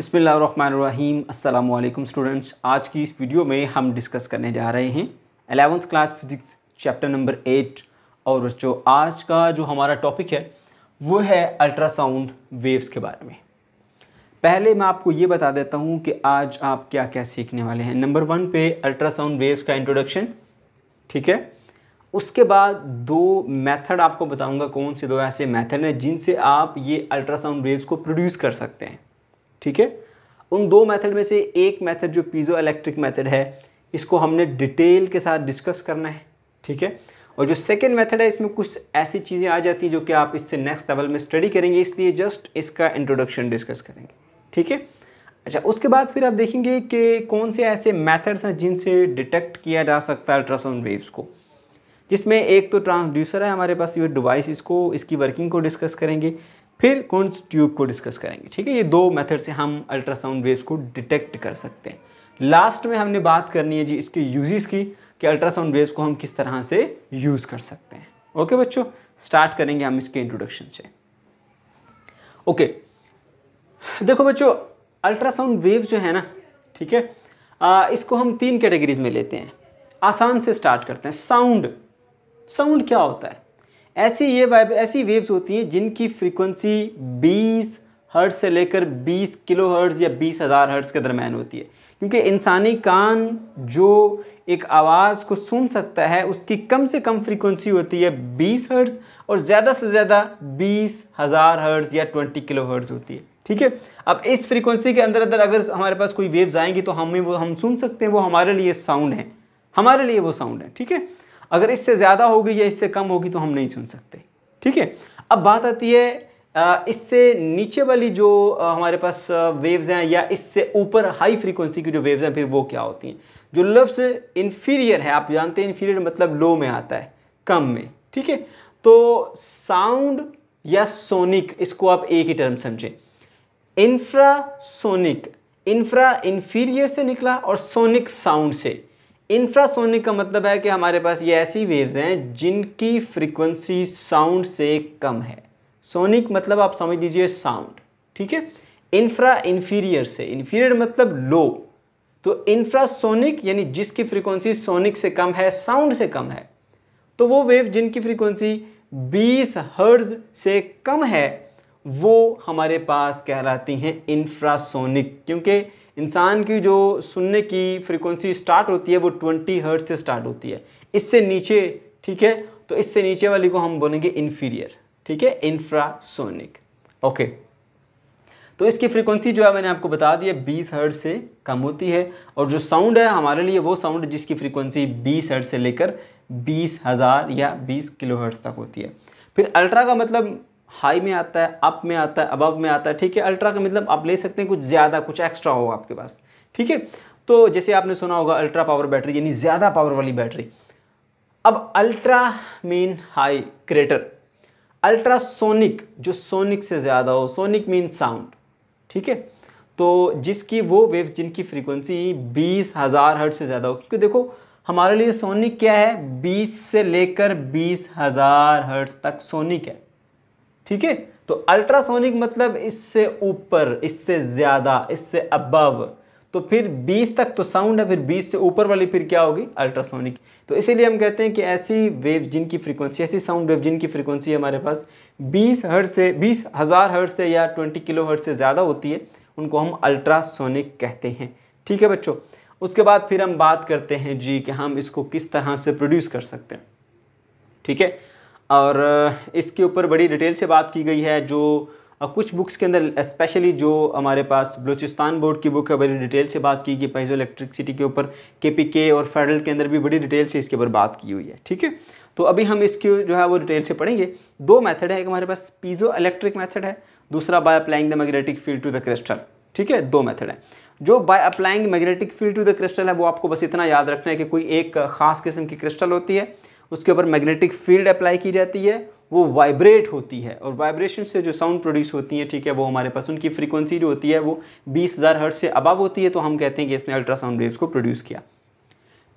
बसमीम अल्लाम स्टूडेंट्स आज की इस वीडियो में हम डिस्कस करने जा रहे हैं eleventh class physics chapter number eight और जो आज का जो हमारा टॉपिक है वो है अल्ट्रासाउंड वेव्स के बारे में पहले मैं आपको ये बता देता हूँ कि आज आप क्या क्या सीखने वाले हैं नंबर वन पे अल्ट्रासाउंड वेव्स का इंट्रोडक्शन ठीक है उसके बाद दो मेथड आपको बताऊंगा कौन से दो ऐसे मेथड हैं जिनसे आप ये अल्ट्रासाउंड वेव्स को प्रोड्यूस कर सकते हैं ठीक है उन दो मेथड में से एक मेथड जो पीजो इलेक्ट्रिक मेथड है इसको हमने डिटेल के साथ डिस्कस करना है ठीक है और जो सेकेंड मेथड है इसमें कुछ ऐसी चीज़ें आ जाती हैं जो कि आप इससे नेक्स्ट लेवल में स्टडी करेंगे इसलिए जस्ट इसका इंट्रोडक्शन डिस्कस करेंगे ठीक है अच्छा उसके बाद फिर आप देखेंगे कि कौन से ऐसे मेथड्स हैं जिनसे डिटेक्ट किया जा सकता है अल्ट्रासाउंड वेव्स को जिसमें एक तो ट्रांसड्यूसर है हमारे पास ये डिवाइस इसको इसकी वर्किंग को डिस्कस करेंगे फिर कौनस ट्यूब को डिस्कस करेंगे ठीक है ये दो मेथड से हम अल्ट्रासाउंड वेव्स को डिटेक्ट कर सकते हैं लास्ट में हमने बात करनी है जी इसके यूजेस की कि अल्ट्रासाउंड वेव्स को हम किस तरह से यूज़ कर सकते हैं ओके बच्चों स्टार्ट करेंगे हम इसके इंट्रोडक्शन से ओके देखो बच्चों अल्ट्रासाउंड वेव जो है ना ठीक है इसको हम तीन कैटेगरीज में लेते हैं आसान से स्टार्ट करते हैं साउंड साउंड क्या होता है ऐसी ये वाइब ऐसी वेव्स होती हैं जिनकी फ्रीक्वेंसी 20 हर्ट्ज से लेकर 20 किलो हर्ट्ज या बीस हज़ार हर्ट्स के दरमियान होती है क्योंकि इंसानी कान जो एक आवाज़ को सुन सकता है उसकी कम से कम फ्रीक्वेंसी होती है 20 हर्ट्ज और ज़्यादा से ज़्यादा बीस हज़ार हर्ट्ज या 20 किलो हर्ट्ज होती है ठीक है अब इस फ्रीक्वेंसी के अंदर अंदर अगर हमारे पास कोई वेव्स आएंगी तो हमें वो हम सुन सकते हैं वो हमारे लिए साउंड है हमारे लिए वो साउंड है ठीक है अगर इससे ज़्यादा होगी या इससे कम होगी तो हम नहीं सुन सकते ठीक है अब बात आती है इससे नीचे वाली जो हमारे पास वेव्स हैं या इससे ऊपर हाई फ्रीक्वेंसी की जो वेव्स हैं फिर वो क्या होती हैं जो लफ्स इन्फीरियर है आप जानते हैं इन्फीरियर मतलब लो में आता है कम में ठीक है तो साउंड या सोनिक इसको आप एक ही टर्म समझें सोनिक इंफ्रा इन्फीरियर से निकला और सोनिक साउंड से इंफ्रासोनिक का मतलब है कि हमारे पास ये ऐसी वेव्स हैं जिनकी फ्रीक्वेंसी साउंड से कम है सोनिक मतलब आप समझ लीजिए साउंड ठीक है इंफ्रा इन्फीरियर से इन्फीरियर मतलब लो तो इंफ्रासोनिक यानी जिसकी फ्रीक्वेंसी सोनिक से कम है साउंड से कम है तो वो वेव जिनकी फ्रीक्वेंसी 20 हर्ज से कम है वो हमारे पास कहलाती हैं इंफ्रासोनिक क्योंकि इंसान की जो सुनने की फ्रिक्वेंसी स्टार्ट होती है वो ट्वेंटी हर्ट से स्टार्ट होती है इससे नीचे ठीक है तो इससे नीचे वाली को हम बोलेंगे इन्फीरियर ठीक है इंफ्रासोनिक ओके तो इसकी फ्रीक्वेंसी जो है मैंने आपको बता दी है बीस हर्ट से कम होती है और जो साउंड है हमारे लिए वो साउंड जिसकी फ्रीक्वेंसी बीस हर्ट से लेकर बीस हज़ार या बीस किलो हर्ट्स तक होती है फिर अल्ट्रा का मतलब हाई में आता है अप में आता है अबव में आता है ठीक है अल्ट्रा का मतलब आप ले सकते हैं कुछ ज़्यादा कुछ एक्स्ट्रा होगा आपके पास ठीक है तो जैसे आपने सुना होगा अल्ट्रा पावर बैटरी यानी ज़्यादा पावर वाली बैटरी अब ultra mean high greater ultrasonic जो सोनिक से ज़्यादा हो सोनिक मीन साउंड ठीक है तो जिसकी वो वेव्स जिनकी फ्रीक्वेंसी बीस हज़ार हर्ट से ज़्यादा हो क्योंकि देखो हमारे लिए सोनिक क्या है बीस से लेकर बीस हज़ार हर्ट्स तक सोनिक है ठीक है तो अल्ट्रासोनिक मतलब इससे ऊपर इससे ज़्यादा इससे अबव तो फिर 20 तक तो साउंड है फिर 20 से ऊपर वाली फिर क्या होगी अल्ट्रासोनिक तो इसीलिए हम कहते हैं कि ऐसी वेव जिनकी फ्रीक्वेंसी ऐसी साउंड वेव जिनकी फ्रीक्वेंसी हमारे पास 20 हर्ट से बीस हज़ार हर्ट से या 20 किलो हर्ट से ज़्यादा होती है उनको हम अल्ट्रासोनिक कहते हैं ठीक है बच्चों उसके बाद फिर हम बात करते हैं जी कि हम इसको किस तरह से प्रोड्यूस कर सकते हैं ठीक है और इसके ऊपर बड़ी डिटेल से बात की गई है जो कुछ बुक्स के अंदर स्पेशली जो हमारे पास बलूचिस्तान बोर्ड की बुक है बड़ी डिटेल से बात की गई पैजो इलेक्ट्रिकसिटी के ऊपर के पी के और फेडरल के अंदर भी बड़ी डिटेल से इसके ऊपर बात की हुई है ठीक है तो अभी हम इसके जो है वो डिटेल से पढ़ेंगे दो मैथड है एक हमारे पास पीजो इलेक्ट्रिक मैथड है दूसरा by applying the magnetic field to the crystal ठीक है दो मैथड है जो by applying magnetic field to the crystal है वो आपको बस इतना याद रखना है कि कोई एक खास किस्म की क्रिस्टल होती है उसके ऊपर मैग्नेटिक फील्ड अप्लाई की जाती है वो वाइब्रेट होती है और वाइब्रेशन से जो साउंड प्रोड्यूस होती है ठीक है वो हमारे पास उनकी फ्रीक्वेंसी जो होती है वो बीस हज़ार हर्ट से अबाव होती है तो हम कहते हैं कि इसने अल्ट्रासाउंड वेव्स को प्रोड्यूस किया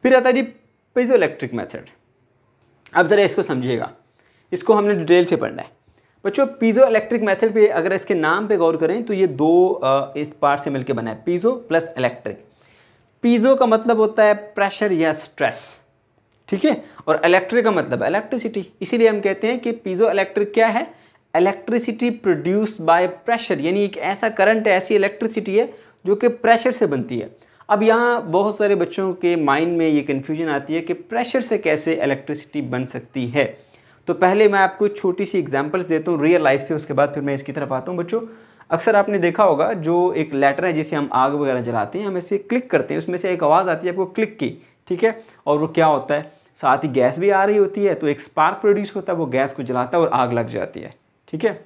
फिर आता है जी पेजो इलेक्ट्रिक मैथड अब ज़रा इसको समझिएगा इसको हमने डिटेल से पढ़ना है बच्चों पीजो इलेक्ट्रिक मैथड पर अगर इसके नाम पर गौर करें तो ये दो इस पार्ट से मिलकर बना है पीजो प्लस इलेक्ट्रिक पीजो का मतलब होता है प्रेशर या स्ट्रेस ठीक है और इलेक्ट्रिक का मतलब इलेक्ट्रिसिटी इसीलिए हम कहते हैं कि पीजो इलेक्ट्रिक क्या है इलेक्ट्रिसिटी प्रोड्यूस बाय प्रेशर यानी एक ऐसा करंट ऐसी इलेक्ट्रिसिटी है जो कि प्रेशर से बनती है अब यहाँ बहुत सारे बच्चों के माइंड में ये कन्फ्यूजन आती है कि प्रेशर से कैसे इलेक्ट्रिसिटी बन सकती है तो पहले मैं आपको छोटी सी एग्जाम्पल्स देता हूँ रियल लाइफ से उसके बाद फिर मैं इसकी तरफ आता हूँ बच्चों अक्सर आपने देखा होगा जो एक लेटर है जिसे हम आग वगैरह जलाते हैं हम इसे क्लिक करते हैं उसमें से एक आवाज़ आती है आपको क्लिक की ठीक है और वो क्या होता है साथ ही गैस भी आ रही होती है तो एक स्पार्क प्रोड्यूस होता है वो गैस को जलाता है और आग लग जाती है ठीक है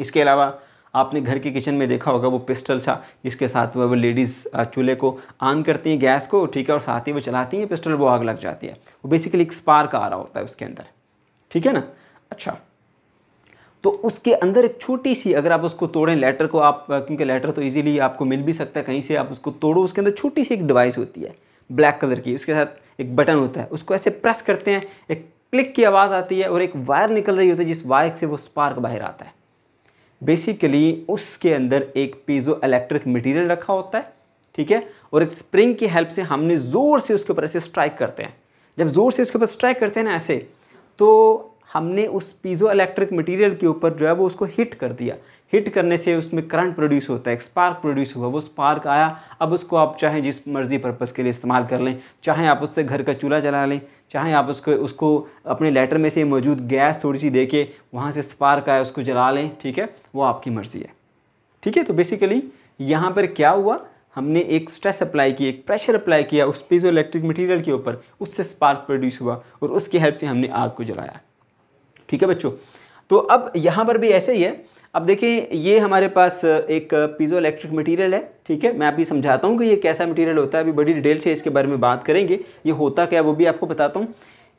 इसके अलावा आपने घर के किचन में देखा होगा वो पिस्टल था जिसके साथ वह लेडीज़ चूल्हे को ऑन करती हैं गैस को ठीक है और साथ ही वो चलाती हैं पिस्टल वो आग लग जाती है वो बेसिकली एक स्पार्क आ रहा होता है उसके अंदर ठीक है ना अच्छा तो उसके अंदर एक छोटी सी अगर आप उसको तोड़ें लेटर को आप क्योंकि लेटर तो इजीली आपको मिल भी सकता है कहीं से आप उसको तोड़ो उसके अंदर छोटी सी एक डिवाइस होती है ब्लैक कलर की उसके साथ एक बटन होता है उसको ऐसे प्रेस करते हैं एक क्लिक की आवाज़ आती है और एक वायर निकल रही होती है जिस वायर से वो स्पार्क बाहर आता है बेसिकली उसके अंदर एक पीजो इलेक्ट्रिक मटेरियल रखा होता है ठीक है और एक स्प्रिंग की हेल्प से हमने ज़ोर से उसके ऊपर ऐसे स्ट्राइक करते हैं जब ज़ोर से उसके ऊपर स्ट्राइक करते हैं ना ऐसे तो हमने उस पीजो इलेक्ट्रिक मटेरियल के ऊपर जो है वो उसको हिट कर दिया हिट करने से उसमें करंट प्रोड्यूस होता है स्पार्क प्रोड्यूस हुआ वो स्पार्क आया अब उसको आप चाहे जिस मर्ज़ी पर्पज़ के लिए इस्तेमाल कर लें चाहे आप उससे घर का चूल्हा जला लें चाहे आप उसको उसको अपने लेटर में से मौजूद गैस थोड़ी सी दे के वहाँ से स्पार्क आया उसको जला लें ठीक है वो आपकी मर्ज़ी है ठीक है तो बेसिकली यहाँ पर क्या हुआ हमने एक स्ट्रेस अप्लाई की एक प्रेशर अप्लाई किया उस पीजो इलेक्ट्रिक मटीरियल के ऊपर उससे स्पार्क प्रोड्यूस हुआ और उसकी हेल्प से हमने आग को जलाया ठीक है बच्चों तो अब यहाँ पर भी ऐसे ही है अब देखें ये हमारे पास एक पीज़ो इलेक्ट्रिक मटेरियल है ठीक है मैं अभी समझाता हूँ कि ये कैसा मटेरियल होता है अभी बड़ी डिटेल से इसके बारे में बात करेंगे ये होता क्या वो भी आपको बताता हूँ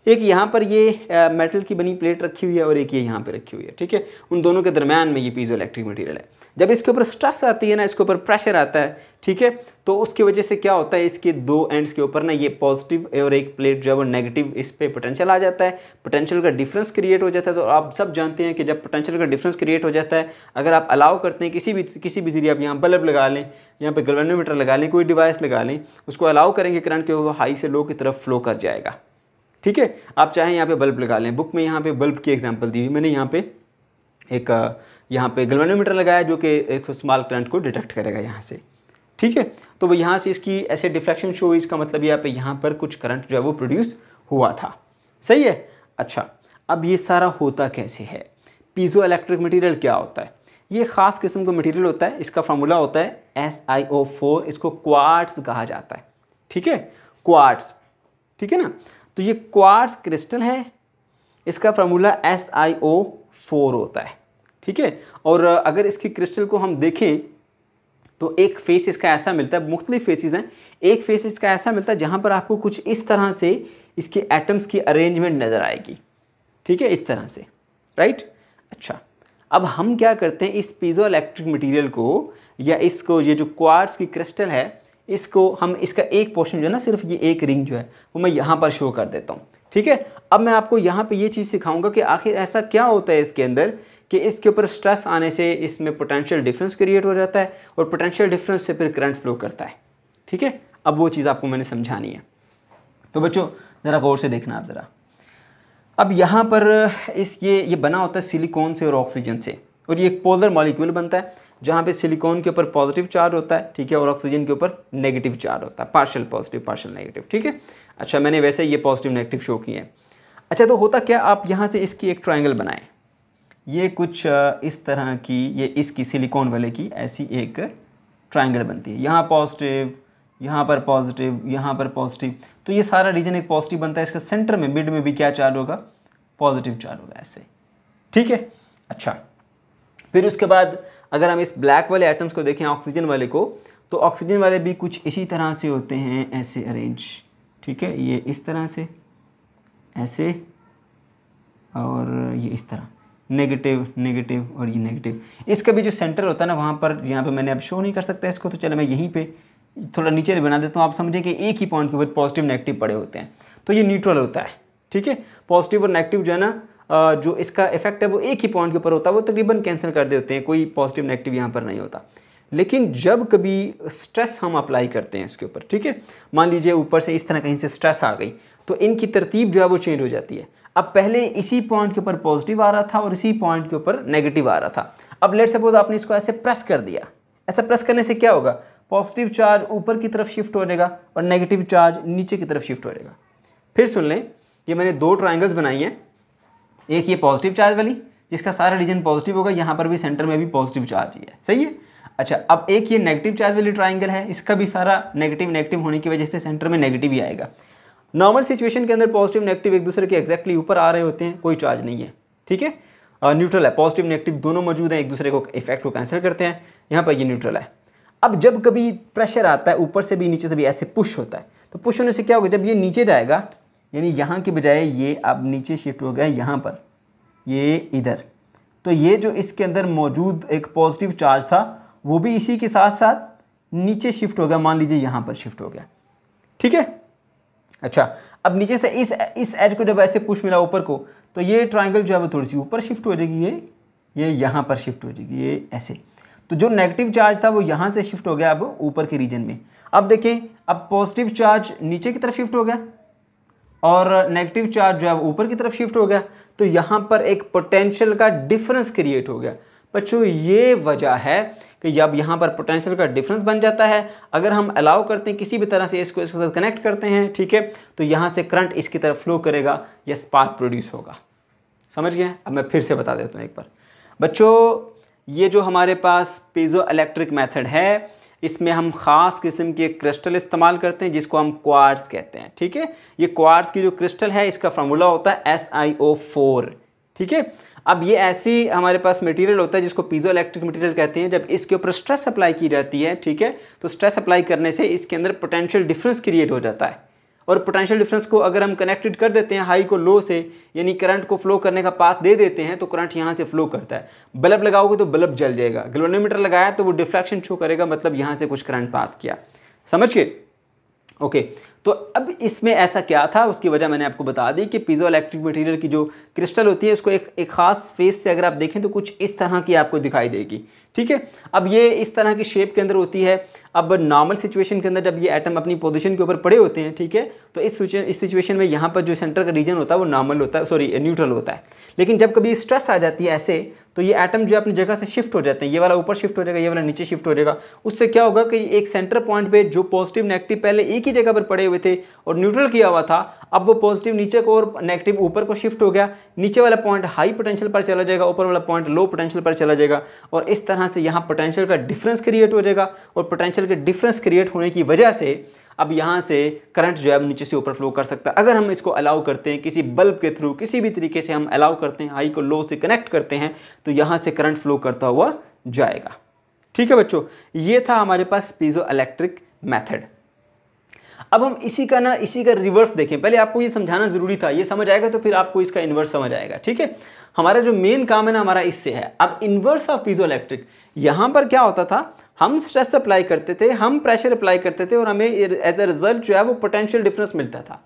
एक यहाँ पर ये मेटल की बनी प्लेट रखी हुई है और एक ये यहाँ पर रखी हुई है ठीक है उन दोनों के दरमियान में ये पीजो इलेक्ट्रिक मटीरियल है जब इसके ऊपर स्ट्रेस आती है ना इसके ऊपर प्रेशर आता है ठीक है तो उसकी वजह से क्या होता है इसके दो एंड्स के ऊपर ना ये पॉजिटिव और एक प्लेट जो है वो नेगेटिव इस पर पोटेंशियल आ जाता है पोटेंशियल का डिफरेंस क्रिएट हो जाता है तो आप सब जानते हैं कि जब पोटेंशियल का डिफरेंस क्रिएट हो जाता है अगर आप अलाउ करते हैं किसी भी किसी भी जरिए आप यहाँ बल्ब लगा लें यहाँ पर गलवेनोमीटर लगा लें कोई डिवाइस लगा लें उसको अलाउ करेंगे करंट के वो हाई से लो की तरफ फ्लो कर जाएगा ठीक है आप चाहें यहाँ पे बल्ब लगा लें बुक में यहाँ पे बल्ब की एग्जांपल दी हुई मैंने यहाँ पे एक यहाँ पे गलवानोमीटर लगाया जो कि एक स्मॉल करंट को डिटेक्ट करेगा यहाँ से ठीक है तो वो यहाँ से इसकी ऐसे डिफ्लेक्शन शो हुई इसका मतलब यहाँ पे यहाँ पर कुछ करंट जो है वो प्रोड्यूस हुआ था सही है अच्छा अब ये सारा होता कैसे है पीजो इलेक्ट्रिक मटीरियल क्या होता है ये ख़ास किस्म का मटीरियल होता है इसका फार्मूला होता है एस आई ओ फोर इसको क्वार्ट्स कहा जाता है ठीक है क्वार्ट्स ठीक है ना तो ये क्वार्स क्रिस्टल है इसका formula S I O four होता है ठीक है और अगर इसकी क्रिस्टल को हम देखें तो एक फेस इसका ऐसा मिलता है मुख्तलिफ फेसिस हैं एक फेस इसका ऐसा मिलता है जहाँ पर आपको कुछ इस तरह से इसके एटम्स की अरेंजमेंट नज़र आएगी ठीक है इस तरह से राइट अच्छा अब हम क्या करते हैं इस पीजो इलेक्ट्रिक मटीरियल को या इसको ये जो क्वार्स की क्रिस्टल है इसको हम इसका एक पोर्शन जो है ना सिर्फ ये एक रिंग जो है वो मैं यहाँ पर शो कर देता हूँ ठीक है अब मैं आपको यहाँ पे ये चीज़ सिखाऊंगा कि आखिर ऐसा क्या होता है इसके अंदर कि इसके ऊपर स्ट्रेस आने से इसमें पोटेंशियल डिफरेंस क्रिएट हो जाता है और पोटेंशियल डिफरेंस से फिर करंट फ्लो करता है ठीक है अब वो चीज़ आपको मैंने समझानी है तो बच्चों ज़रा गौर से देखना आप ज़रा अब यहाँ पर इस ये ये बना होता है सिलिकॉन से और ऑक्सीजन से और ये एक पोलर मॉलिक्यूल बनता है जहाँ पे सिलिकॉन के ऊपर पॉजिटिव चार्ज होता है ठीक है और ऑक्सीजन के ऊपर नेगेटिव चार्ज होता है पार्शल पॉजिटिव पार्शल नेगेटिव ठीक है अच्छा मैंने वैसे ये पॉजिटिव नेगेटिव शो किए हैं अच्छा तो होता क्या आप यहाँ से इसकी एक ट्राइंगल बनाएं ये कुछ इस तरह की ये इसकी सिलिकॉन वाले की ऐसी एक ट्राइंगल बनती है यहाँ पॉजिटिव यहाँ पर पॉजिटिव यहाँ पर पॉजिटिव तो ये सारा रीजन एक पॉजिटिव बनता है इसका सेंटर में मिड में भी क्या चार्ज होगा पॉजिटिव चार्ज होगा ऐसे ठीक है अच्छा फिर उसके बाद अगर हम इस ब्लैक वाले एटम्स को देखें ऑक्सीजन वाले को तो ऑक्सीजन वाले भी कुछ इसी तरह से होते हैं ऐसे अरेंज ठीक है ये इस तरह से ऐसे और ये इस तरह नेगेटिव नेगेटिव और ये नेगेटिव इसका भी जो सेंटर होता है ना वहाँ पर यहाँ पे मैंने अब शो नहीं कर सकता इसको तो चलो मैं यहीं पे थोड़ा नीचे बना देता हूँ आप समझें कि एक ही पॉइंट के ऊपर पॉजिटिव नेगेटिव पड़े होते हैं तो ये न्यूट्रल होता है ठीक है पॉजिटिव और नेगेटिव जो है ना जो इसका इफेक्ट है वो एक ही पॉइंट के ऊपर होता है वो तकरीबन कैंसिल कर देते हैं कोई पॉजिटिव नेगेटिव यहाँ पर नहीं होता लेकिन जब कभी स्ट्रेस हम अप्लाई करते हैं इसके ऊपर ठीक है मान लीजिए ऊपर से इस तरह कहीं से स्ट्रेस आ गई तो इनकी तरतीब जो है वो चेंज हो जाती है अब पहले इसी पॉइंट के ऊपर पॉजिटिव आ रहा था और इसी पॉइंट के ऊपर नेगेटिव आ रहा था अब लेट सपोज आपने इसको ऐसे प्रेस कर दिया ऐसा प्रेस करने से क्या होगा पॉजिटिव चार्ज ऊपर की तरफ शिफ्ट हो जाएगा और नेगेटिव चार्ज नीचे की तरफ शिफ्ट हो जाएगा फिर सुन लें ये मैंने दो ट्राइंगल्स बनाई हैं एक ये पॉजिटिव चार्ज वाली जिसका सारा रीजन पॉजिटिव होगा यहाँ पर भी सेंटर में भी पॉजिटिव चार्ज ही है सही है अच्छा अब एक ये नेगेटिव चार्ज वाली ट्राइंगल है इसका भी सारा नेगेटिव नेगेटिव होने की वजह से सेंटर में नेगेटिव ही आएगा नॉर्मल सिचुएशन के अंदर पॉजिटिव नेगेटिव एक दूसरे के एक्जैक्टली ऊपर आ रहे होते हैं कोई चार्ज नहीं है ठीक है न्यूट्रल है पॉजिटिव नेगेटिव दोनों मौजूद हैं एक दूसरे को इफेक्ट को कैंसिल करते हैं यहाँ पर ये न्यूट्रल है अब जब कभी प्रेशर आता है ऊपर से भी नीचे से भी ऐसे पुश होता है तो पुश होने से क्या होगा जब ये नीचे जाएगा यानी यहाँ के बजाय ये अब नीचे शिफ्ट हो गया यहाँ पर ये इधर तो ये जो इसके अंदर मौजूद एक पॉजिटिव चार्ज था वो भी इसी के साथ साथ नीचे शिफ्ट हो गया मान लीजिए यहाँ पर शिफ्ट हो गया ठीक है अच्छा अब नीचे से इस इस एज को जब ऐसे पुश मिला ऊपर को तो ये ट्राइंगल जो है वो थोड़ी सी ऊपर शिफ्ट हो जाएगी ये ये यहाँ पर शिफ्ट हो जाएगी ये ऐसे तो जो नेगेटिव चार्ज था वो यहाँ से शिफ्ट हो गया अब ऊपर के रीजन में अब देखें अब पॉजिटिव चार्ज नीचे की तरफ शिफ्ट हो गया और नेगेटिव चार्ज जो है वो ऊपर की तरफ शिफ्ट हो गया तो यहाँ पर एक पोटेंशियल का डिफरेंस क्रिएट हो गया बच्चों ये वजह है कि जब यहाँ पर पोटेंशियल का डिफरेंस बन जाता है अगर हम अलाउ करते हैं किसी भी तरह से इसको इसके साथ कनेक्ट करते हैं ठीक है तो यहाँ से करंट इसकी तरफ फ्लो करेगा या स्पार्क प्रोड्यूस होगा समझ गए अब मैं फिर से बता देता हूँ एक बार बच्चों ये जो हमारे पास पेजो इलेक्ट्रिक मैथड है इसमें हम ख़ास किस्म के क्रिस्टल इस्तेमाल करते हैं जिसको हम क्वार्स कहते हैं ठीक है ये क्वार्स की जो क्रिस्टल है इसका फार्मूला होता है एस आई ओ फोर ठीक है अब ये ऐसी हमारे पास मटेरियल होता है जिसको पीजो इलेक्ट्रिक मटीरियल कहते हैं जब इसके ऊपर स्ट्रेस अप्लाई की जाती है ठीक है तो स्ट्रेस अप्लाई करने से इसके अंदर पोटेंशियल डिफरेंस क्रिएट हो जाता है और पोटेंशियल डिफरेंस को अगर हम कनेक्टेड कर देते हैं हाई को लो से यानी करंट को फ्लो करने का पाथ दे देते हैं तो करंट यहाँ से फ्लो करता है बल्ब लगाओगे तो बल्ब जल जाएगा ग्लोनोमीटर लगाया तो वो डिफ्रैक्शन शो करेगा मतलब यहाँ से कुछ करंट पास किया समझ के ओके तो अब इसमें ऐसा क्या था उसकी वजह मैंने आपको बता दी कि पीजो इलेक्ट्रिक मटेरियल की जो क्रिस्टल होती है उसको एक एक खास फेस से अगर आप देखें तो कुछ इस तरह की आपको दिखाई देगी ठीक है अब ये इस तरह की शेप के अंदर होती है अब नॉर्मल सिचुएशन के अंदर जब ये एटम अपनी पोजीशन के ऊपर पड़े होते हैं ठीक है तो इस इस सिचुएशन में यहाँ पर जो सेंटर का रीजन होता है वो नॉर्मल होता है सॉरी न्यूट्रल होता है लेकिन जब कभी स्ट्रेस आ जाती है ऐसे तो ये एटम जो है अपनी जगह से शिफ्ट हो जाते हैं ये वाला ऊपर शिफ्ट हो जाएगा ये वाला नीचे शिफ्ट हो जाएगा उससे क्या होगा कि एक सेंटर पॉइंट पर जो पॉजिटिव नेगेटिव पहले एक ही जगह पर पड़े हुए हुए थे और न्यूट्रल किया हुआ था अब वो पॉजिटिव नीचे को और नेगेटिव ऊपर को शिफ्ट हो गया नीचे वाला पॉइंट हाई पोटेंशियल पर चला जाएगा ऊपर वाला पॉइंट लो पोटेंशियल पर चला जाएगा और इस तरह से यहाँ पोटेंशियल का डिफरेंस क्रिएट हो जाएगा और पोटेंशियल के डिफरेंस क्रिएट होने की वजह से अब यहाँ से करंट जो है नीचे से ऊपर फ्लो कर सकता है अगर हम इसको अलाउ करते हैं किसी बल्ब के थ्रू किसी भी तरीके से हम अलाउ करते हैं हाई को लो से कनेक्ट करते हैं तो यहाँ से करंट फ्लो करता हुआ जाएगा ठीक है बच्चों ये था हमारे पास पीजो इलेक्ट्रिक मैथड अब हम इसी का ना इसी का रिवर्स देखें पहले आपको ये समझाना ज़रूरी था ये समझ आएगा तो फिर आपको इसका इन्वर्स समझ आएगा ठीक है हमारा जो मेन काम है ना हमारा इससे है अब इन्वर्स ऑफ पीजो इलेक्ट्रिक यहाँ पर क्या होता था हम स्ट्रेस अप्लाई करते थे हम प्रेशर अप्लाई करते थे और हमें एज ए रिजल्ट जो है वो पोटेंशियल डिफरेंस मिलता था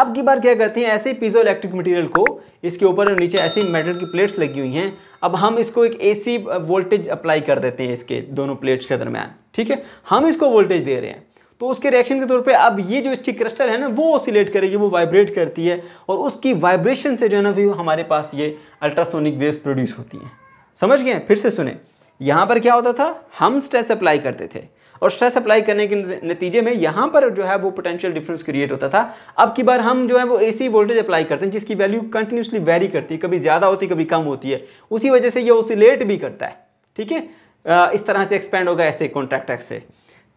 अब की बार क्या करते हैं ऐसे ही पीजो इलेक्ट्रिक मटीरियल को इसके ऊपर और नीचे ऐसे ही मेटल की प्लेट्स लगी हुई हैं अब हम इसको एक एसी वोल्टेज अप्लाई कर देते हैं इसके दोनों प्लेट्स के दरमियान ठीक है हम इसको वोल्टेज दे रहे हैं तो उसके रिएक्शन के तौर पे अब ये जो इसकी क्रिस्टल है ना वो ओसिलेट करेगी वो वाइब्रेट करती है और उसकी वाइब्रेशन से जो है ना भी हमारे पास ये अल्ट्रासोनिक वेव्स प्रोड्यूस होती हैं समझ गए फिर से सुने यहाँ पर क्या होता था हम स्ट्रेस अप्लाई करते थे और स्ट्रेस अप्लाई करने के नतीजे में यहाँ पर जो है वो पोटेंशियल डिफरेंस क्रिएट होता था अब की बार हम जो है वो एसी वोल्टेज अप्लाई करते हैं जिसकी वैल्यू कंटिन्यूसली वेरी करती है कभी ज़्यादा होती है कभी कम होती है उसी वजह से ये ओसिलेट भी करता है ठीक है इस तरह से एक्सपेंड होगा ऐसे कॉन्ट्रैक्ट एक्स से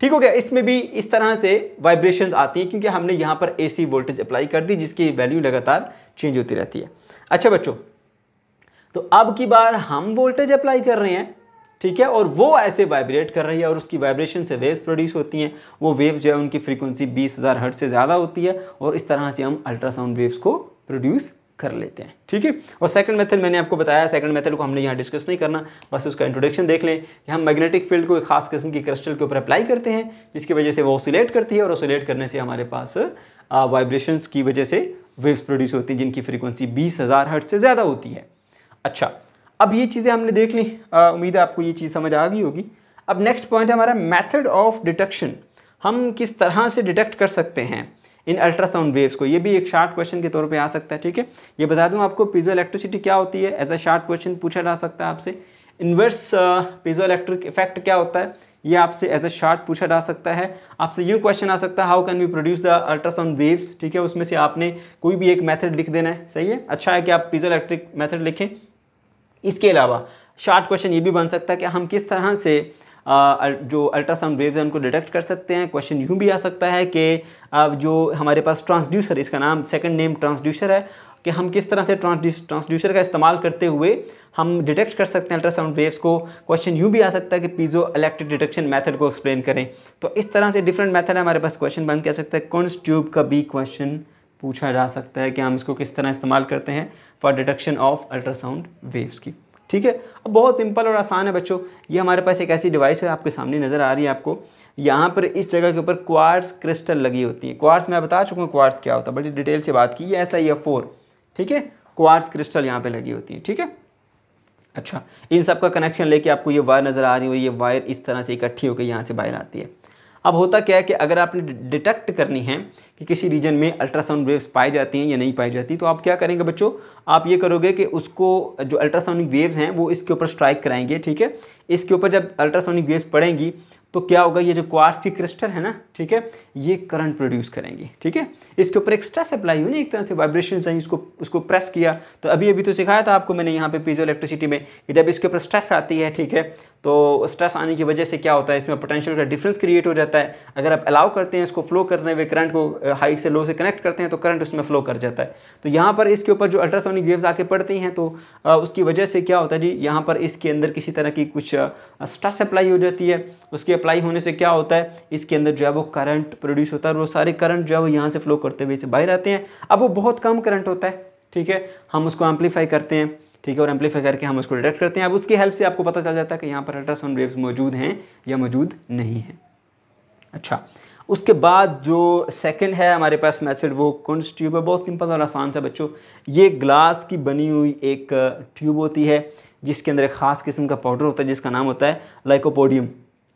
ठीक हो गया इसमें भी इस तरह से वाइब्रेशंस आती हैं क्योंकि हमने यहाँ पर एसी वोल्टेज अप्लाई कर दी जिसकी वैल्यू लगातार चेंज होती रहती है अच्छा बच्चों तो अब की बार हम वोल्टेज अप्लाई कर रहे हैं ठीक है और वो ऐसे वाइब्रेट कर रही है और उसकी वाइब्रेशन से वेव्स प्रोड्यूस होती हैं वो वेव जो है उनकी फ्रीक्वेंसी बीस हज़ार से ज़्यादा होती है और इस तरह से हम अल्ट्रासाउंड वेव्स को प्रोड्यूस कर लेते हैं ठीक है और सेकंड मेथड मैंने आपको बताया सेकंड मेथड को हमने यहाँ डिस्कस नहीं करना बस उसका इंट्रोडक्शन देख लें कि हम मैग्नेटिक फील्ड को एक खास किस्म की क्रिस्टल के ऊपर अप्लाई करते हैं जिसकी वजह से वो ऑसिलेट करती है और ऑसिलेट करने से हमारे पास वाइब्रेशंस की वजह से वेव्स प्रोड्यूस होती हैं जिनकी फ्रिक्वेंसी बीस हज़ार हर्ट से ज़्यादा होती है अच्छा अब ये चीज़ें हमने देख ली उम्मीद है आपको ये चीज़ समझ आ गई होगी अब नेक्स्ट पॉइंट है हमारा मैथड ऑफ डिटेक्शन हम किस तरह से डिटेक्ट कर सकते हैं इन अल्ट्रासाउंड वेव्स को ये भी एक शार्ट क्वेश्चन के तौर पर आ सकता है ठीक है ये बता दूँ आपको पीजो इलेक्ट्रिसिटी क्या होती है एज अ शार्ट क्वेश्चन पूछा जा सकता है आपसे inverse uh, piezo electric effect क्या होता है ये आपसे एज अ शार्ट पूछा जा सकता है आपसे यू क्वेश्चन आ सकता है how can we produce the ultrasound waves ठीक है उसमें से आपने कोई भी एक मेथड लिख देना है सही है अच्छा है कि आप पीजो इलेक्ट्रिक मैथड लिखें इसके अलावा शार्ट क्वेश्चन ये भी बन सकता है कि हम किस तरह से जो अल्ट्रासाउंड वेव्स हैं उनको डिटेक्ट कर सकते हैं क्वेश्चन यूँ भी आ सकता है कि अब जो हमारे पास ट्रांसड्यूसर इसका नाम सेकंड नेम ट्रांसड्यूसर है कि हम किस तरह से ट्रांसड्यूसर का इस्तेमाल करते हुए हम डिटेक्ट कर सकते हैं अल्ट्रासाउंड वेव्स को क्वेश्चन यूँ भी आ सकता है कि पीजो इलेक्ट्रिक डिटेक्शन मैथड को एक्सप्लेन करें तो इस तरह से डिफरेंट मैथड हमारे पास क्वेश्चन बन के सकता है कौन ट्यूब का भी क्वेश्चन पूछा जा सकता है कि हम इसको किस तरह इस्तेमाल करते हैं for detection of ultrasound waves की ठीक है अब बहुत सिंपल और आसान है बच्चों ये हमारे पास एक ऐसी डिवाइस है आपके सामने नज़र आ रही है आपको यहाँ पर इस जगह के ऊपर क्वार्स क्रिस्टल लगी होती है क्वार्स मैं बता चुका हूँ क्वार्स क्या होता है बड़ी डिटेल से बात की ये ऐसा ही है फोर ठीक है क्वार्स क्रिस्टल यहाँ पर लगी होती है ठीक है अच्छा इन सब का कनेक्शन लेके आपको ये वायर नज़र आ रही है ये वायर इस तरह से इकट्ठी होकर यहाँ से बाहर आती है अब होता क्या है कि अगर आपने डिटेक्ट करनी है कि किसी रीजन में अल्ट्रासाउंड वेव्स पाई जाती हैं या नहीं पाई जाती तो आप क्या करेंगे बच्चों आप ये करोगे कि उसको जो अल्ट्रासाउनिक वेव्स हैं वो इसके ऊपर स्ट्राइक कराएंगे ठीक है इसके ऊपर जब अल्ट्रासाउनिक वेव्स पड़ेंगी तो क्या होगा ये जो क्वार्स की क्रिस्टल है ना ठीक है ये करंट प्रोड्यूस करेंगी ठीक है इसके ऊपर एक स्ट्रेस हुई ना एक तरह से वाइब्रेशन आई उसको उसको प्रेस किया तो अभी अभी तो सिखाया था आपको मैंने यहाँ पे पीजो इलेक्ट्रिसिटी में कि जब इसके ऊपर स्ट्रेस आती है ठीक है तो स्ट्रेस आने की वजह से क्या होता है इसमें पोटेंशियल का डिफरेंस क्रिएट हो जाता है अगर आप अलाउ करते हैं इसको फ्लो करने हुए करंट को हाई से लो से कनेक्ट करते हैं तो करंट उसमें फ्लो कर जाता है तो यहाँ पर इसके ऊपर जो अल्ट्रासोनिक वेव्स आके पड़ती हैं तो उसकी वजह से क्या होता है जी यहाँ पर इसके अंदर किसी तरह की कुछ स्ट्रेस अप्लाई हो जाती है उसके अप्लाई होने से क्या होता है इसके अंदर जो है वो करंट प्रोड्यूस होता है वो सारे करंट जो है वो यहाँ से फ्लो करते हुए बाहर आते हैं अब वो बहुत कम करंट होता है ठीक है हम उसको एम्पलीफाई करते हैं ठीक है और एम्पलीफाई करके हम उसको डिटेक्ट करते हैं अब उसकी हेल्प से आपको पता चल जाता है कि यहाँ पर अल्ट्रासाउंड वेव्स मौजूद हैं या मौजूद नहीं हैं अच्छा उसके बाद जो सेकंड है हमारे पास मेथड वो कुंड ट्यूब है बहुत सिंपल और आसान सा बच्चों ये ग्लास की बनी हुई एक ट्यूब uh, होती है जिसके अंदर एक ख़ास किस्म का पाउडर होता है जिसका नाम होता है लाइकोपोडियम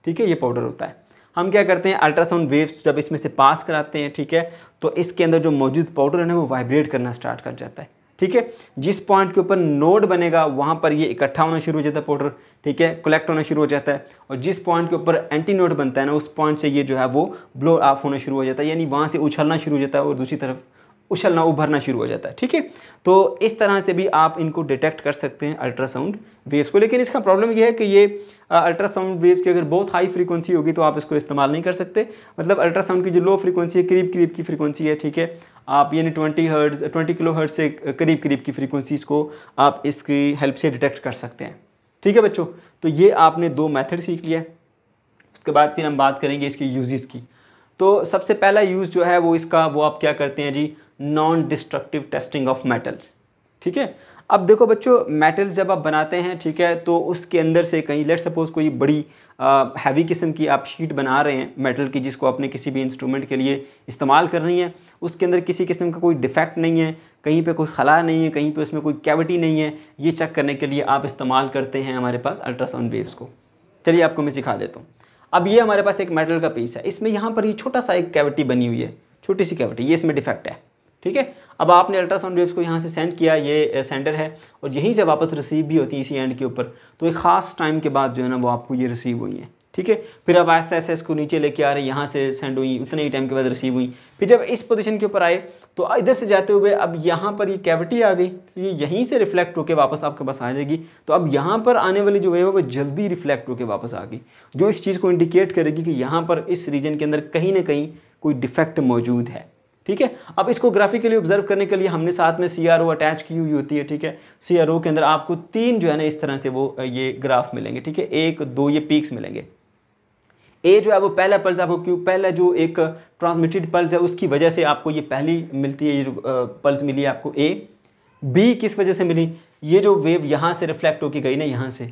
ठीक है ये पाउडर होता है हम क्या करते हैं अल्ट्रासाउंड वेव्स जब इसमें से पास कराते हैं ठीक है तो इसके अंदर जो मौजूद पाउडर है ना वो वाइब्रेट करना स्टार्ट कर जाता है ठीक है जिस पॉइंट के ऊपर नोड बनेगा वहाँ पर ये इकट्ठा होना शुरू हो जाता है पाउडर ठीक है कलेक्ट होना शुरू हो जाता है और जिस पॉइंट के ऊपर एंटी नोड बनता है ना उस पॉइंट से ये जो है वो ब्लो ऑफ होना शुरू हो जाता है यानी वहाँ से उछलना शुरू हो जाता है और दूसरी तरफ उछलना उभरना शुरू हो जाता है ठीक है तो इस तरह से भी आप इनको डिटेक्ट कर सकते हैं अल्ट्रासाउंड वेव्स को लेकिन इसका प्रॉब्लम यह है कि ये अल्ट्रासाउंड वेव्स की अगर बहुत हाई फ्रीक्वेंसी होगी तो आप इसको इस्तेमाल नहीं कर सकते मतलब अल्ट्रासाउंड की जो लो फ्रीक्वेंसी है करीब करीब की फ्रीक्वेंसी है ठीक है आप यानी twenty hertz twenty kilo hertz से करीब करीब की फ्रीक्वेंसीज़ को आप इसकी हेल्प से डिटेक्ट कर सकते हैं ठीक है बच्चों तो ये आपने दो मैथड सीख लिया उसके बाद फिर हम बात करेंगे इसके यूजेस की तो सबसे पहला यूज़ जो है वो इसका वो आप क्या करते हैं जी non destructive testing of metals ठीक है अब देखो बच्चों मेटल्स जब आप बनाते हैं ठीक है तो उसके अंदर से कहीं लेट सपोज कोई बड़ी हैवी किस्म की आप शीट बना रहे हैं मेटल की जिसको आपने किसी भी इंस्ट्रूमेंट के लिए इस्तेमाल करनी है उसके अंदर किसी किस्म का कोई डिफेक्ट नहीं है कहीं पे कोई खला नहीं है कहीं पे उसमें कोई कैविटी नहीं है ये चेक करने के लिए आप इस्तेमाल करते हैं हमारे पास अल्ट्रासाउंड वेव्स को चलिए आपको मैं सिखा देता हूँ अब ये हमारे पास एक मेटल का पीस है इसमें यहाँ पर ये छोटा सा एक कैविटी बनी हुई है छोटी सी कैविटी ये इसमें डिफेक्ट है ठीक है अब आपने अल्ट्रासाउंड वेव्स को यहाँ से सेंड किया ये सेंडर है और यहीं से वापस रिसीव भी होती है इसी एंड के ऊपर तो एक ख़ास टाइम के बाद जो है ना वो आपको ये रिसीव हुई है ठीक है फिर अब आहिस्ता आहिस्ता इसको नीचे लेके आ रहे यहाँ से सेंड हुई उतने ही टाइम के बाद रिसीव हुई फिर जब इस पोजीशन के ऊपर आए तो इधर से जाते हुए अब यहाँ पर ये यह कैविटी आ गई तो ये यहीं से रिफ्लेक्ट होकर वापस आपके पास आ जाएगी तो अब यहाँ पर आने वाली जो वेव है वो जल्दी रिफ्लेक्ट होकर वापस आ गई जो इस चीज़ को इंडिकेट करेगी कि यहाँ पर इस रीजन के अंदर कहीं ना कहीं कोई डिफेक्ट मौजूद है ठीक है अब इसको ग्राफिकली ऑब्जर्व करने के लिए हमने साथ में सी अटैच की हुई होती है ठीक है सी के अंदर आपको तीन जो है ना इस तरह से वो ये ग्राफ मिलेंगे ठीक है एक दो ये पीक्स मिलेंगे ए जो है वो पहला पल्स आपको क्यों पहला जो एक ट्रांसमिटेड पल्स है उसकी वजह से आपको ये पहली मिलती है ये जो पल्स मिली है आपको ए बी किस वजह से मिली ये जो वेव यहाँ से रिफ्लेक्ट होके गई ना यहाँ से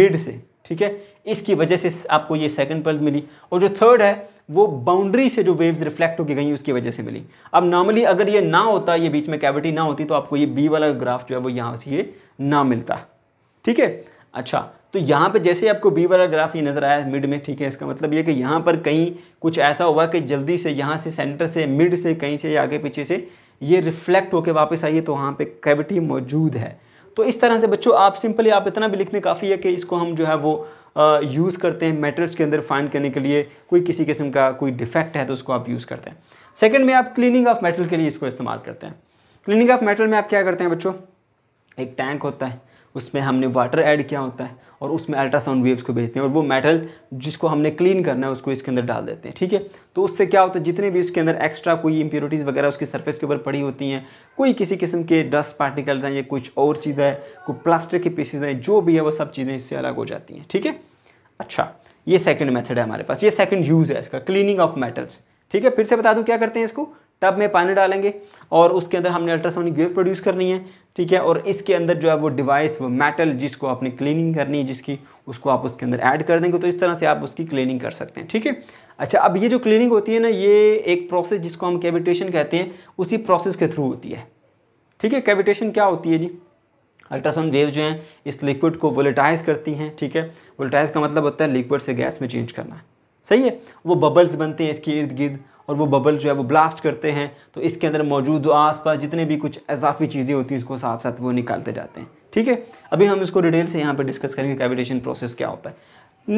मिड से ठीक है इसकी वजह से आपको ये सेकंड पल्स मिली और जो थर्ड है वो बाउंड्री से जो वेव्स रिफ्लेक्ट होकर गई उसकी वजह से मिली अब नॉर्मली अगर ये ना होता ये बीच में कैविटी ना होती तो आपको ये बी वाला ग्राफ जो है वो यहाँ से ये ना मिलता ठीक है अच्छा तो यहाँ पे जैसे आपको बी वाला ग्राफ ये नज़र आया मिड में ठीक है इसका मतलब ये कि यहाँ पर कहीं कुछ ऐसा हुआ कि जल्दी से यहाँ से सेंटर से मिड से कहीं से आगे पीछे से ये रिफ्लेक्ट होकर वापस आइए तो वहाँ पर कैविटी मौजूद है तो इस तरह से बच्चों आप सिंपली आप इतना भी लिखने काफ़ी है कि इसको हम जो है वो यूज़ करते हैं मेटल्स के अंदर फाइंड करने के लिए कोई किसी किस्म का कोई डिफेक्ट है तो उसको आप यूज़ करते हैं सेकेंड में आप क्लीनिंग ऑफ मेटल के लिए इसको इस्तेमाल करते हैं क्लीनिंग ऑफ मेटल में आप क्या करते हैं बच्चों एक टैंक होता है उसमें हमने वाटर ऐड किया होता है और उसमें अल्ट्रासाउंड वेव्स को भेजते हैं और वो मेटल जिसको हमने क्लीन करना है उसको इसके अंदर डाल देते हैं ठीक है तो उससे क्या होता है जितने भी इसके अंदर एक्स्ट्रा कोई इंप्योरिटीज़ वगैरह उसकी सर्फेस के ऊपर पड़ी होती हैं कोई किसी किस्म के डस्ट पार्टिकल्स हैं या कुछ और चीज़ है कोई प्लास्टिक के पीसीज हैं जो भी है वो सब चीज़ें इससे अलग हो जाती हैं ठीक है अच्छा ये सेकेंड मेथड है हमारे पास ये सेकेंड यूज़ है इसका क्लीनिंग ऑफ मेटल्स ठीक है फिर से बता दूँ क्या करते हैं इसको टब में पानी डालेंगे और उसके अंदर हमने अल्ट्रासाउंडिक वेव प्रोड्यूस करनी है ठीक है और इसके अंदर जो है वो डिवाइस वो मेटल जिसको आपने क्लीनिंग करनी है जिसकी उसको आप उसके अंदर ऐड कर देंगे तो इस तरह से आप उसकी क्लीनिंग कर सकते हैं ठीक है अच्छा अब ये जो क्लीनिंग होती है ना ये एक प्रोसेस जिसको हम कैविटेशन कहते हैं उसी प्रोसेस के थ्रू होती है ठीक है कैविटेशन क्या होती है जी अल्ट्रासाउंड वेव जो हैं इस लिक्विड को वोलेटाइज करती हैं ठीक है वोलेटाइज का मतलब होता है लिक्विड से गैस में चेंज करना सही है वो बबल्स बनते हैं इसके इर्द गिर्द और वो बबल जो है वो ब्लास्ट करते हैं तो इसके अंदर मौजूद आस पास जितने भी कुछ इजाफी चीज़ें होती हैं उसको साथ साथ वो निकालते जाते हैं ठीक है अभी हम इसको डिटेल से यहाँ पर डिस्कस करेंगे कैविटेशन प्रोसेस क्या होता है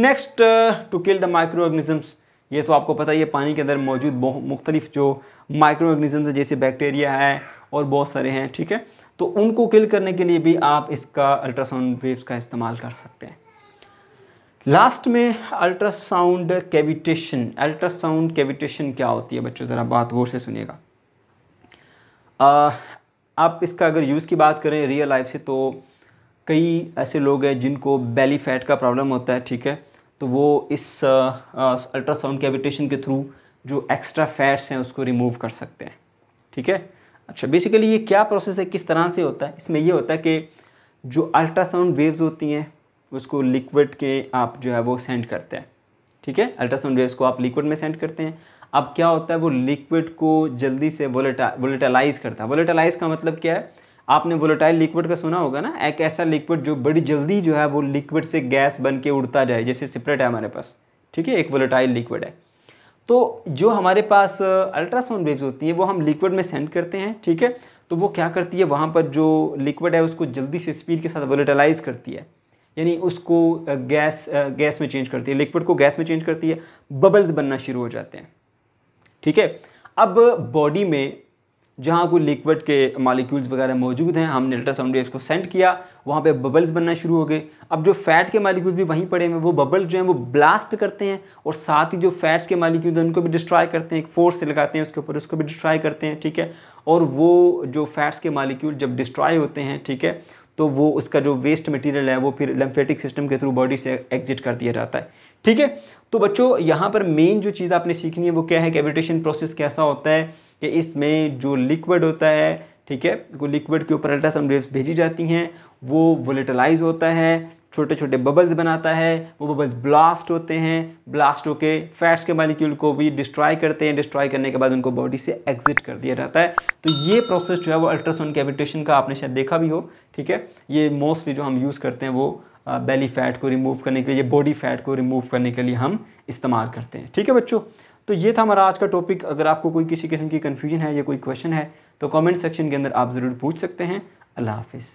next to kill the micro organisms ये तो आपको पता ही है पानी के अंदर मौजूद मुख्तलिफ जो माइक्रो ऑर्गेनिज्म जैसे बैक्टीरिया है और बहुत सारे हैं ठीक है तो उनको किल करने के लिए भी आप इसका अल्ट्रासाउंड वेव्स का इस्तेमाल कर सकते हैं लास्ट में अल्ट्रासाउंड कैविटेशन अल्ट्रासाउंड कैविटेशन क्या होती है बच्चों ज़रा बात गौर से सुनिएगा आप इसका अगर यूज़ की बात करें रियल लाइफ से तो कई ऐसे लोग हैं जिनको बेली फैट का प्रॉब्लम होता है ठीक है तो वो इस अल्ट्रासाउंड कैविटेशन के थ्रू जो एक्स्ट्रा फैट्स हैं उसको रिमूव कर सकते हैं ठीक है अच्छा बेसिकली ये क्या प्रोसेस है किस तरह से होता है इसमें ये होता है कि जो अल्ट्रासाउंड वेव्स होती हैं उसको लिक्विड के आप जो है वो सेंड करते हैं ठीक है अल्ट्रासाउंड वेव्स को आप लिक्विड में सेंड करते हैं अब क्या होता है वो लिक्विड को जल्दी से वोलेटा वोलेटालाइज करता है वोलेटालाइज का मतलब क्या है आपने वोलेटाइल लिक्विड का सुना होगा ना एक ऐसा लिक्विड जो बड़ी जल्दी जो है वो लिक्विड से गैस बन के उड़ता जाए जैसे सिपरेट है हमारे पास ठीक है एक वोलेटाइल लिक्विड है तो जो हमारे पास अल्ट्रासाउंड वेव्स होती हैं वो हम लिक्विड में सेंड करते हैं ठीक है तो वो क्या करती है वहाँ पर जो लिक्विड है उसको जल्दी से स्पीड के साथ वोलेटालाइज करती है यानी उसको गैस गैस में चेंज करती है लिक्विड को गैस में चेंज करती है बबल्स बनना शुरू हो जाते हैं ठीक है अब बॉडी में जहाँ कोई लिक्विड के मालिक्यूल्स वगैरह मौजूद हैं हमने अल्ट्रासाउंड वेव्स को सेंड किया वहाँ पे बबल्स बनना शुरू हो गए अब जो फैट के मालिक्यूल्स भी वहीं पड़े हैं वो बबल्स जो हैं वो ब्लास्ट करते हैं और साथ ही जो फैट्स के मालिक्यूल्स हैं उनको भी डिस्ट्रॉय करते हैं एक फोर्स से लगाते हैं उसके ऊपर उसको भी डिस्ट्रॉय करते हैं ठीक है और वो जो फैट्स के मालिक्यूल जब डिस्ट्रॉय होते हैं ठीक है तो वो उसका जो वेस्ट मटेरियल है वो फिर लम्फेटिक सिस्टम के थ्रू बॉडी से एग्जिट कर दिया जाता है ठीक है तो बच्चों यहाँ पर मेन जो चीज़ आपने सीखनी है वो क्या है कैविटेशन प्रोसेस कैसा होता है कि इसमें जो लिक्विड होता है ठीक है वो लिक्विड के ऊपर अल्ट्रासाउंड वेव्स भेजी जाती हैं वो वोलेटलाइज होता है छोटे छोटे बबल्स बनाता है वो बबल्स ब्लास्ट होते हैं ब्लास्ट होके फैट्स के मालिक्यूल को भी डिस्ट्रॉय करते हैं डिस्ट्रॉय करने के बाद उनको बॉडी से एग्जिट कर दिया जाता है तो ये प्रोसेस जो है वो अल्ट्रासाउंड कैविटेशन का आपने शायद देखा भी हो ठीक है ये मोस्टली जो हम यूज़ करते हैं वो बेली फैट को रिमूव करने के लिए बॉडी फैट को रिमूव करने के लिए हम इस्तेमाल करते हैं ठीक है बच्चों तो ये था हमारा आज का टॉपिक अगर आपको कोई किसी किस्म की कन्फ्यूजन है या कोई क्वेश्चन है तो कमेंट सेक्शन के अंदर आप ज़रूर पूछ सकते हैं अल्लाह हाफिज़